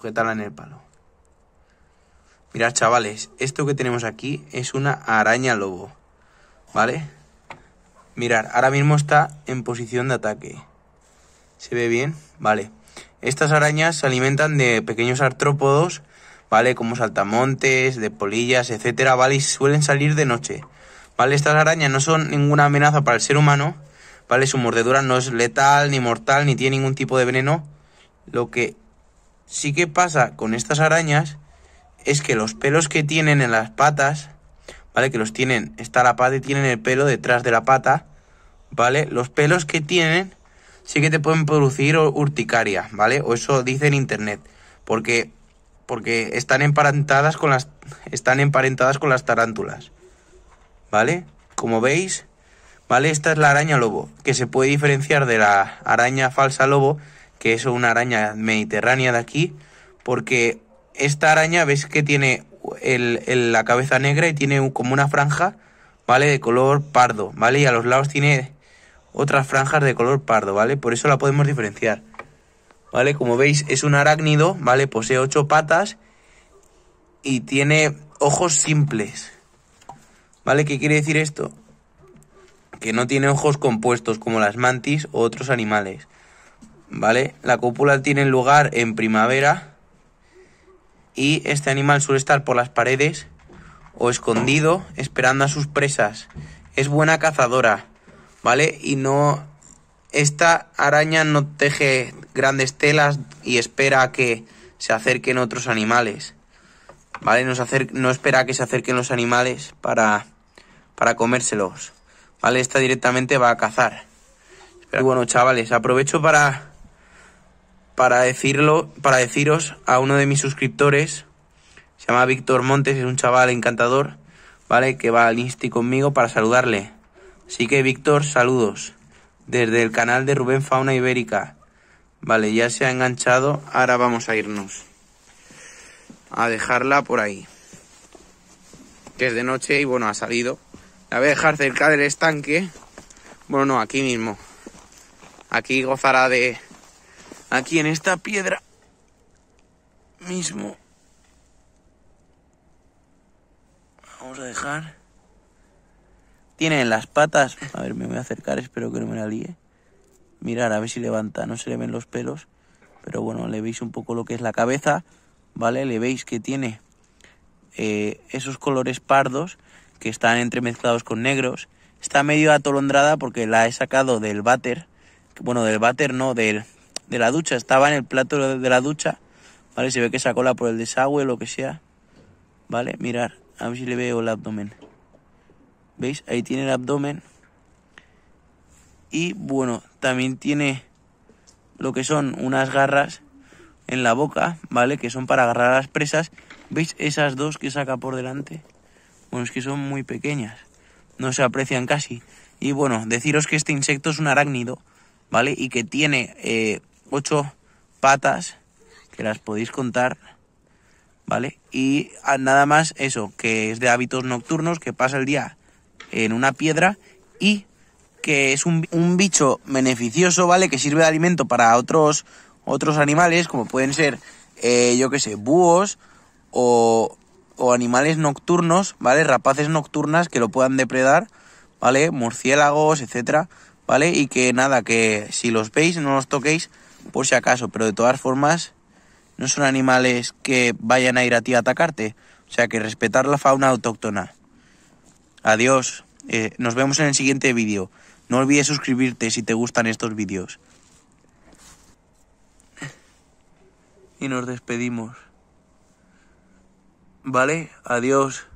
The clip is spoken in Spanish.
sujetarla en el palo. Mirad, chavales, esto que tenemos aquí es una araña lobo. ¿Vale? Mirad, ahora mismo está en posición de ataque. ¿Se ve bien? Vale. Estas arañas se alimentan de pequeños artrópodos, ¿vale? Como saltamontes, de polillas, etcétera, ¿vale? Y suelen salir de noche. ¿Vale? Estas arañas no son ninguna amenaza para el ser humano, ¿vale? Su mordedura no es letal, ni mortal, ni tiene ningún tipo de veneno. Lo que sí que pasa con estas arañas es que los pelos que tienen en las patas, ¿vale? Que los tienen, está la pata y tienen el pelo detrás de la pata, ¿vale? Los pelos que tienen sí que te pueden producir urticaria, ¿vale? O eso dice en internet, porque porque están emparentadas con las están emparentadas con las tarántulas. ¿Vale? Como veis, ¿vale? Esta es la araña lobo, que se puede diferenciar de la araña falsa lobo que es una araña mediterránea de aquí, porque esta araña ves que tiene la cabeza negra y tiene como una franja, ¿vale? De color pardo, ¿vale? Y a los lados tiene otras franjas de color pardo, ¿vale? Por eso la podemos diferenciar, ¿vale? Como veis es un arácnido, ¿vale? Posee ocho patas y tiene ojos simples, ¿vale? ¿Qué quiere decir esto? Que no tiene ojos compuestos como las mantis o otros animales, ¿vale? La cúpula tiene lugar en primavera y este animal suele estar por las paredes o escondido esperando a sus presas. Es buena cazadora, ¿vale? Y no... Esta araña no teje grandes telas y espera a que se acerquen otros animales, ¿vale? No, no espera a que se acerquen los animales para, para comérselos, ¿vale? Esta directamente va a cazar. Pero bueno, chavales, aprovecho para para decirlo, para deciros a uno de mis suscriptores, se llama Víctor Montes, es un chaval encantador, ¿vale? Que va al Insti conmigo para saludarle. Así que Víctor, saludos. Desde el canal de Rubén Fauna Ibérica. Vale, ya se ha enganchado, ahora vamos a irnos. A dejarla por ahí. Que es de noche y bueno, ha salido. La voy a dejar cerca del estanque. Bueno, no, aquí mismo. Aquí gozará de aquí en esta piedra mismo. Vamos a dejar. Tiene las patas. A ver, me voy a acercar, espero que no me la líe. Mirar, a ver si levanta. No se le ven los pelos. Pero bueno, le veis un poco lo que es la cabeza. ¿Vale? Le veis que tiene eh, esos colores pardos que están entremezclados con negros. Está medio atolondrada porque la he sacado del váter. Bueno, del váter no, del, de la ducha, estaba en el plato de la ducha, ¿vale? Se ve que sacó la por el desagüe, lo que sea, ¿vale? Mirar, a ver si le veo el abdomen. ¿Veis? Ahí tiene el abdomen. Y bueno, también tiene lo que son unas garras en la boca, ¿vale? Que son para agarrar a las presas. ¿Veis esas dos que saca por delante? Bueno, es que son muy pequeñas. No se aprecian casi. Y bueno, deciros que este insecto es un arácnido, ¿vale? Y que tiene eh, ocho patas que las podéis contar, ¿vale? Y ah, nada más eso, que es de hábitos nocturnos, que pasa el día en una piedra y que es un, bicho beneficioso, ¿vale? Que sirve de alimento para otros, otros animales, como pueden ser, eh, yo qué sé, búhos o, o animales nocturnos, ¿vale? Rapaces nocturnas que lo puedan depredar, ¿vale? Murciélagos, etcétera, ¿vale? Y que nada, que si los veis no los toquéis por si acaso, pero de todas formas no son animales que vayan a ir a ti a atacarte, o sea que respetar la fauna autóctona. Adiós, eh, nos vemos en el siguiente vídeo. No olvides suscribirte si te gustan estos vídeos. Y nos despedimos. ¿Vale? Adiós.